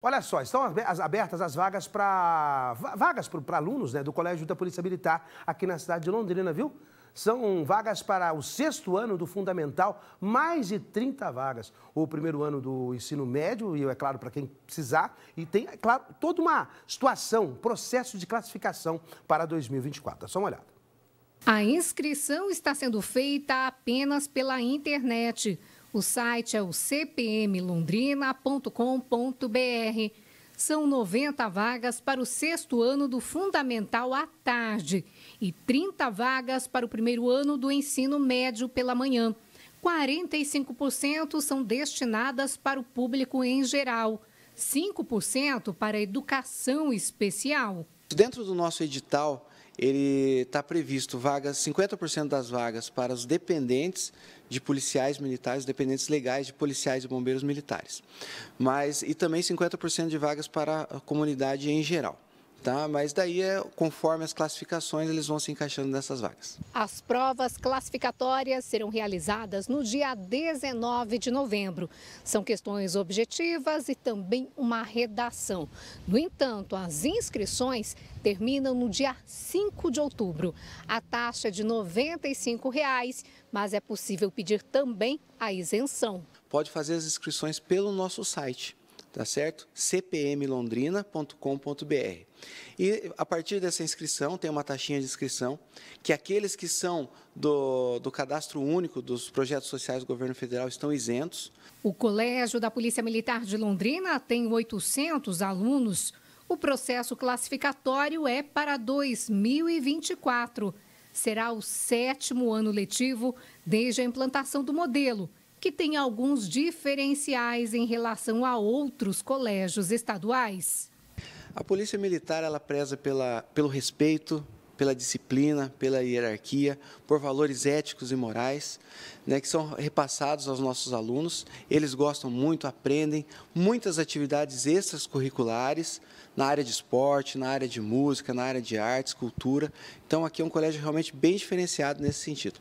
Olha só, estão abertas as vagas para vagas para alunos né, do Colégio da Polícia Militar aqui na cidade de Londrina, viu? São vagas para o sexto ano do Fundamental, mais de 30 vagas. O primeiro ano do ensino médio, e é claro, para quem precisar. E tem, é claro, toda uma situação, processo de classificação para 2024. É só uma olhada. A inscrição está sendo feita apenas pela internet. O site é o cpmlondrina.com.br. São 90 vagas para o sexto ano do Fundamental à tarde e 30 vagas para o primeiro ano do ensino médio pela manhã. 45% são destinadas para o público em geral, 5% para a educação especial. Dentro do nosso edital, ele está previsto vagas, 50% das vagas para os dependentes de policiais militares, dependentes legais de policiais e bombeiros militares. Mas e também 50% de vagas para a comunidade em geral. Tá? Mas daí, é, conforme as classificações, eles vão se encaixando nessas vagas. As provas classificatórias serão realizadas no dia 19 de novembro. São questões objetivas e também uma redação. No entanto, as inscrições terminam no dia 5 de outubro. A taxa é de R$ 95, reais, mas é possível pedir também a isenção. Pode fazer as inscrições pelo nosso site tá certo? cpmlondrina.com.br. E a partir dessa inscrição, tem uma taxinha de inscrição, que aqueles que são do, do cadastro único dos projetos sociais do governo federal estão isentos. O Colégio da Polícia Militar de Londrina tem 800 alunos. O processo classificatório é para 2024. Será o sétimo ano letivo desde a implantação do modelo que tem alguns diferenciais em relação a outros colégios estaduais? A Polícia Militar ela preza pela, pelo respeito, pela disciplina, pela hierarquia, por valores éticos e morais, né, que são repassados aos nossos alunos. Eles gostam muito, aprendem muitas atividades extracurriculares na área de esporte, na área de música, na área de artes, cultura. Então, aqui é um colégio realmente bem diferenciado nesse sentido.